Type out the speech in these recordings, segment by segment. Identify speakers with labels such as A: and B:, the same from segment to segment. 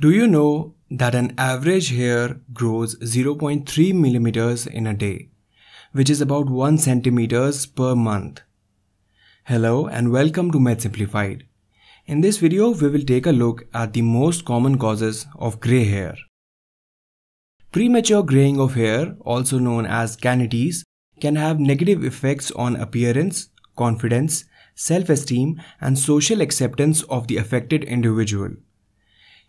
A: Do you know that an average hair grows 0.3 millimeters in a day, which is about 1 centimeters per month? Hello and welcome to Med Simplified. In this video, we will take a look at the most common causes of grey hair. Premature graying of hair, also known as canities, can have negative effects on appearance, confidence, self-esteem and social acceptance of the affected individual.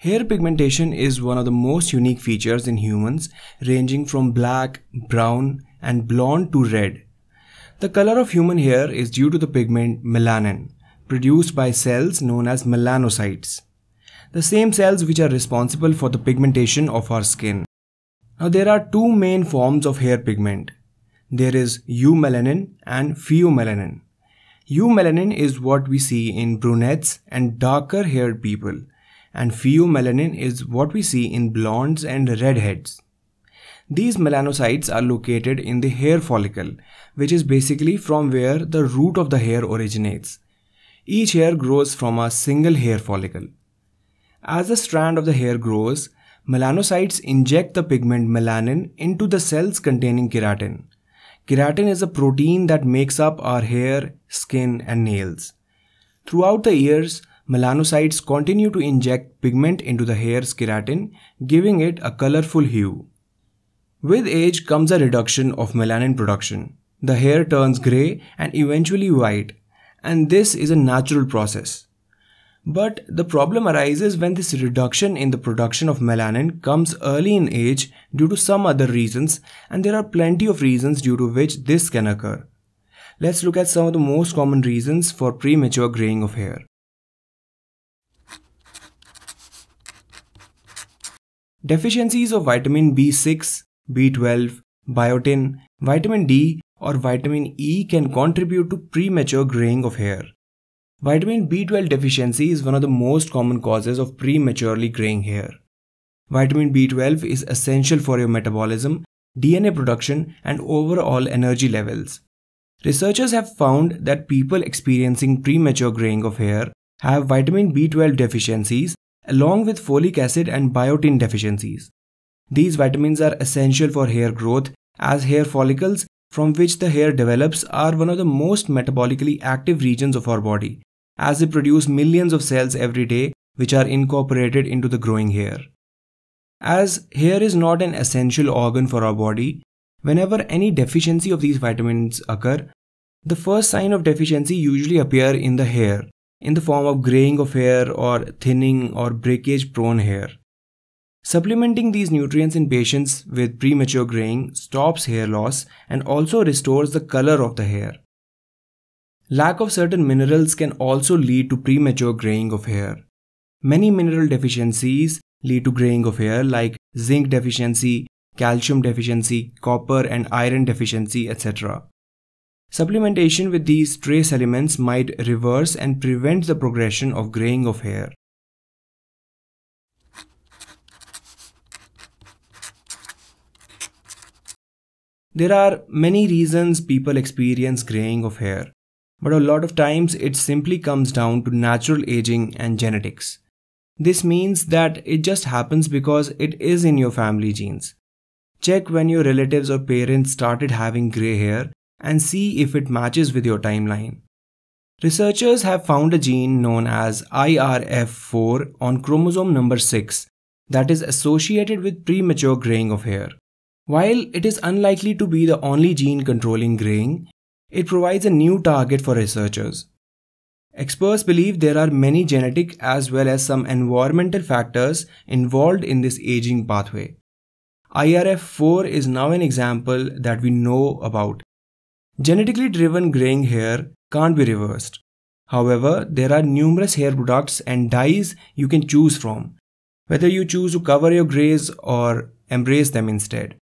A: Hair pigmentation is one of the most unique features in humans, ranging from black, brown, and blonde to red. The color of human hair is due to the pigment melanin, produced by cells known as melanocytes, the same cells which are responsible for the pigmentation of our skin. Now, there are two main forms of hair pigment. There is eumelanin and pheomelanin. Eumelanin is what we see in brunettes and darker haired people and pheomelanin is what we see in blondes and redheads. These melanocytes are located in the hair follicle, which is basically from where the root of the hair originates. Each hair grows from a single hair follicle. As the strand of the hair grows, melanocytes inject the pigment melanin into the cells containing keratin. Keratin is a protein that makes up our hair, skin, and nails. Throughout the years, melanocytes continue to inject pigment into the hair's keratin, giving it a colorful hue. With age comes a reduction of melanin production. The hair turns grey and eventually white, and this is a natural process. But the problem arises when this reduction in the production of melanin comes early in age due to some other reasons, and there are plenty of reasons due to which this can occur. Let's look at some of the most common reasons for premature graying of hair. Deficiencies of vitamin B6, B12, biotin, vitamin D, or vitamin E can contribute to premature graying of hair. Vitamin B12 deficiency is one of the most common causes of prematurely graying hair. Vitamin B12 is essential for your metabolism, DNA production, and overall energy levels. Researchers have found that people experiencing premature graying of hair have vitamin B12 deficiencies along with folic acid and biotin deficiencies. These vitamins are essential for hair growth as hair follicles from which the hair develops are one of the most metabolically active regions of our body as they produce millions of cells every day which are incorporated into the growing hair. As hair is not an essential organ for our body, whenever any deficiency of these vitamins occur, the first sign of deficiency usually appear in the hair in the form of graying of hair or thinning or breakage prone hair. Supplementing these nutrients in patients with premature graying stops hair loss and also restores the color of the hair. Lack of certain minerals can also lead to premature graying of hair. Many mineral deficiencies lead to graying of hair like zinc deficiency, calcium deficiency, copper and iron deficiency, etc. Supplementation with these trace elements might reverse and prevent the progression of graying of hair. There are many reasons people experience graying of hair, but a lot of times it simply comes down to natural aging and genetics. This means that it just happens because it is in your family genes. Check when your relatives or parents started having grey hair and see if it matches with your timeline. Researchers have found a gene known as IRF4 on chromosome number 6 that is associated with premature graying of hair. While it is unlikely to be the only gene controlling graying, it provides a new target for researchers. Experts believe there are many genetic as well as some environmental factors involved in this aging pathway. IRF4 is now an example that we know about Genetically driven graying hair can't be reversed. However, there are numerous hair products and dyes you can choose from, whether you choose to cover your grays or embrace them instead.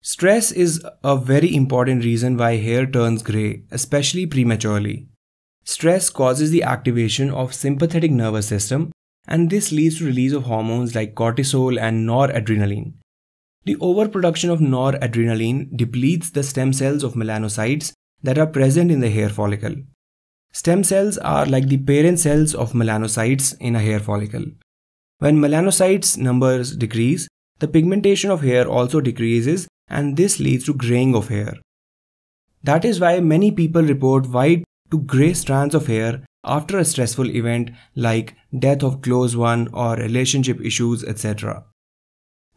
A: Stress is a very important reason why hair turns grey, especially prematurely. Stress causes the activation of sympathetic nervous system and this leads to release of hormones like cortisol and noradrenaline. The overproduction of noradrenaline depletes the stem cells of melanocytes that are present in the hair follicle. Stem cells are like the parent cells of melanocytes in a hair follicle. When melanocytes numbers decrease, the pigmentation of hair also decreases and this leads to graying of hair. That is why many people report white to gray strands of hair after a stressful event like death of close one or relationship issues, etc.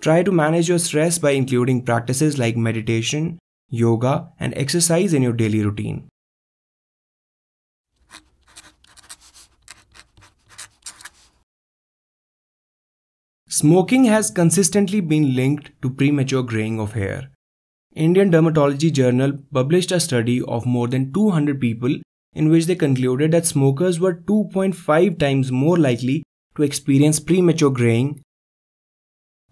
A: Try to manage your stress by including practices like meditation, yoga, and exercise in your daily routine. Smoking has consistently been linked to premature graying of hair. Indian Dermatology Journal published a study of more than 200 people in which they concluded that smokers were 2.5 times more likely to experience premature graying.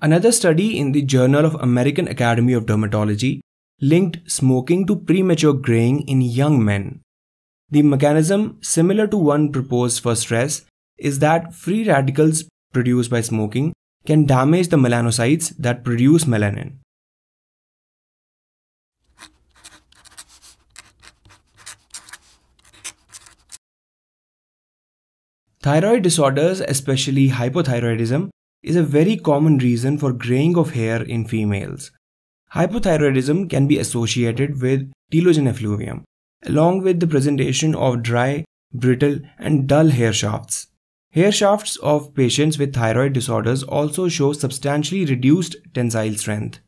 A: Another study in the Journal of American Academy of Dermatology linked smoking to premature graying in young men. The mechanism, similar to one proposed for stress, is that free radicals produced by smoking can damage the melanocytes that produce melanin. Thyroid disorders, especially hypothyroidism, is a very common reason for graying of hair in females. Hypothyroidism can be associated with telogen effluvium, along with the presentation of dry, brittle, and dull hair shafts. Hair shafts of patients with thyroid disorders also show substantially reduced tensile strength.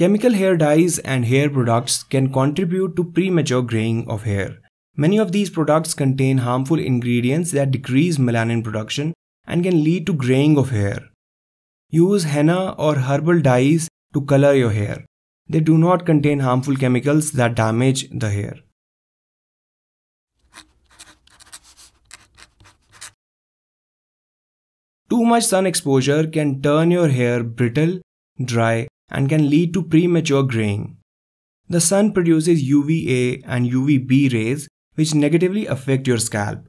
A: Chemical hair dyes and hair products can contribute to premature graying of hair. Many of these products contain harmful ingredients that decrease melanin production and can lead to graying of hair. Use henna or herbal dyes to color your hair. They do not contain harmful chemicals that damage the hair. Too much sun exposure can turn your hair brittle, dry, and can lead to premature graying. The sun produces UVA and UVB rays which negatively affect your scalp.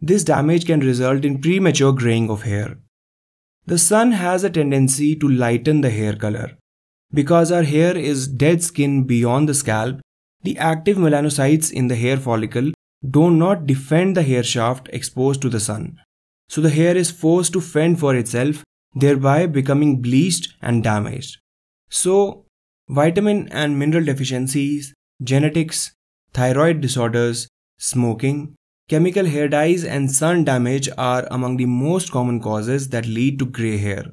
A: This damage can result in premature graying of hair. The sun has a tendency to lighten the hair color. Because our hair is dead skin beyond the scalp, the active melanocytes in the hair follicle do not defend the hair shaft exposed to the sun. So the hair is forced to fend for itself, thereby becoming bleached and damaged. So, vitamin and mineral deficiencies, genetics, thyroid disorders, smoking, chemical hair dyes, and sun damage are among the most common causes that lead to grey hair.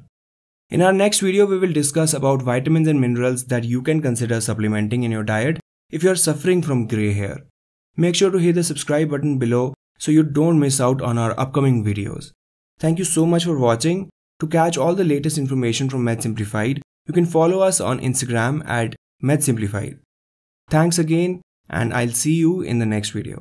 A: In our next video, we will discuss about vitamins and minerals that you can consider supplementing in your diet if you are suffering from grey hair. Make sure to hit the subscribe button below so you don't miss out on our upcoming videos. Thank you so much for watching. To catch all the latest information from Med Simplified, you can follow us on Instagram at MedSimplified. Thanks again, and I'll see you in the next video.